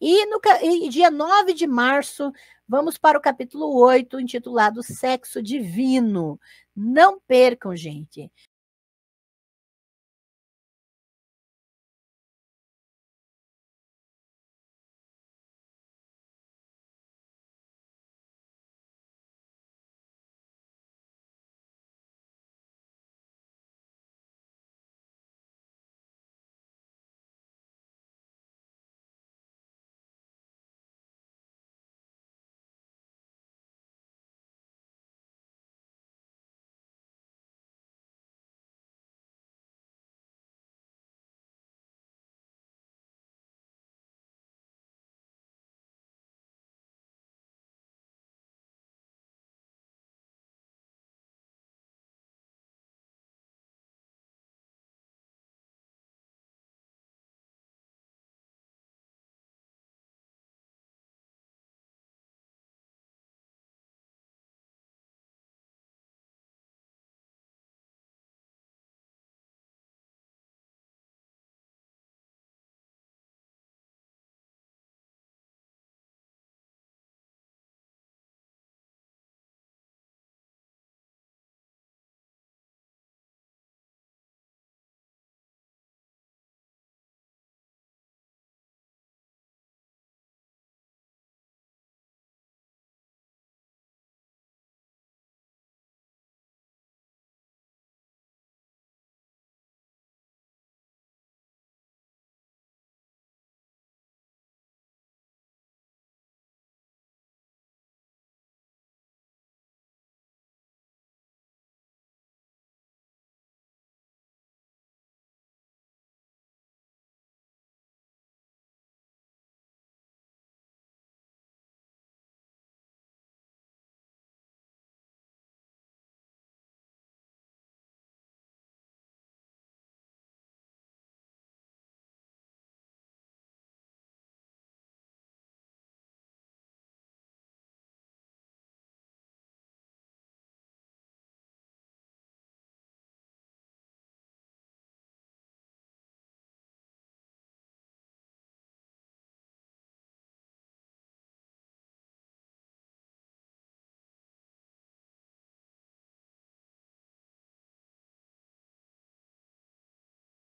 E no e dia 9 de março, vamos para o capítulo 8, intitulado Sexo Divino. Não percam, gente.